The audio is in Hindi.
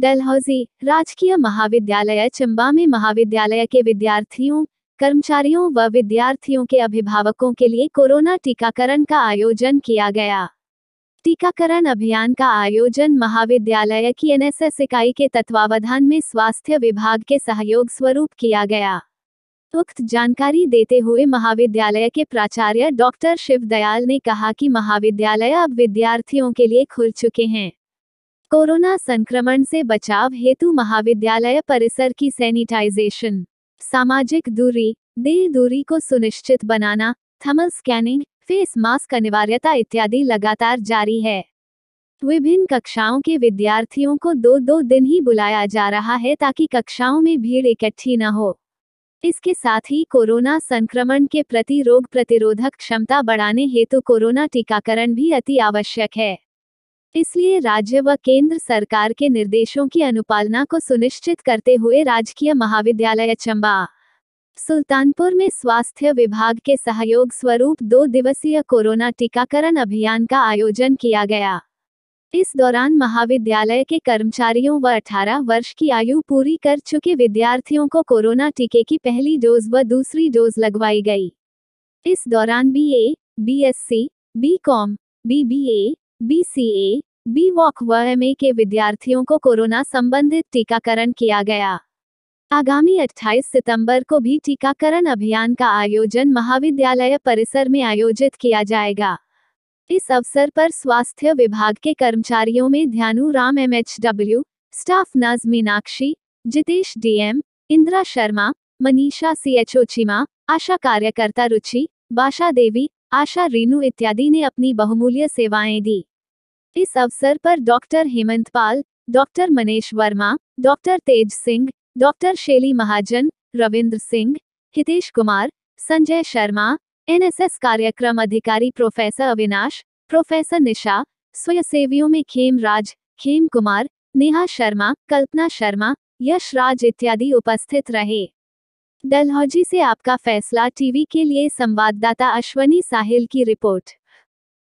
डलहौजी राजकीय महाविद्यालय चंबा में महाविद्यालय के विद्यार्थियों कर्मचारियों व विद्यार्थियों के अभिभावकों के लिए कोरोना टीकाकरण का आयोजन किया गया टीकाकरण अभियान का आयोजन महाविद्यालय की एनएसएस इकाई के तत्वावधान में स्वास्थ्य विभाग के सहयोग स्वरूप किया गया उक्त जानकारी देते हुए महाविद्यालय के प्राचार्य डॉक्टर शिव दयाल ने कहा कि महाविद्यालय अब विद्यार्थियों के लिए खुल चुके हैं कोरोना संक्रमण से बचाव हेतु महाविद्यालय परिसर की सैनिटाइजेशन सामाजिक दूरी देह दूरी को सुनिश्चित बनाना थर्मल स्कैनिंग फेस मास्क अनिवार्यता इत्यादि लगातार जारी है विभिन्न कक्षाओं के विद्यार्थियों को दो दो दिन ही बुलाया जा रहा है ताकि कक्षाओं में भीड़ इकट्ठी न हो इसके साथ ही कोरोना संक्रमण के प्रति रोग प्रतिरोधक क्षमता बढ़ाने हेतु कोरोना टीकाकरण भी अति आवश्यक है इसलिए राज्य व केंद्र सरकार के निर्देशों की अनुपालना को सुनिश्चित करते हुए राजकीय महाविद्यालय चंबा सुल्तानपुर में स्वास्थ्य विभाग के सहयोग स्वरूप दो दिवसीय कोरोना टीकाकरण अभियान का आयोजन किया गया इस दौरान महाविद्यालय के कर्मचारियों व 18 वर्ष की आयु पूरी कर चुके विद्यार्थियों को कोरोना टीके की पहली डोज व दूसरी डोज लगवाई गई इस दौरान B A B S C B com B B A BCA, B voc व एमए के विद्यार्थियों को कोरोना संबंधित टीकाकरण किया गया आगामी 28 सितंबर को भी टीकाकरण अभियान का आयोजन महाविद्यालय परिसर में आयोजित किया जाएगा इस अवसर पर स्वास्थ्य विभाग के कर्मचारियों में Dhyanu Ram M H W staff नज Meenakshi Jitesh DM Indira Sharma Manisha C H O Cheema Asha कार्यकर्ता रुचि बाशा देवी आशा रेणु इत्यादि ने अपनी बहुमूल्य सेवाएं दी इस अवसर पर doctor Hemant Pal doctor Manish Verma doctor Tej Singh doctor Shelly Mahajan Ravinder Singh Hitesh Kumar Sanjay Sharma NSS कार्यक्रम अधिकारी प्रोफेसर अविनाश प्रोफेसर निशा स्वयंसेवियों में खेम राज खेम कुमार नेहा शर्मा कल्पना शर्मा यश राज इत्यादि उपस्थित रहे डलहौजी से आपका फैसला टीवी के लिए संवाददाता अश्वनी साहिल की रिपोर्ट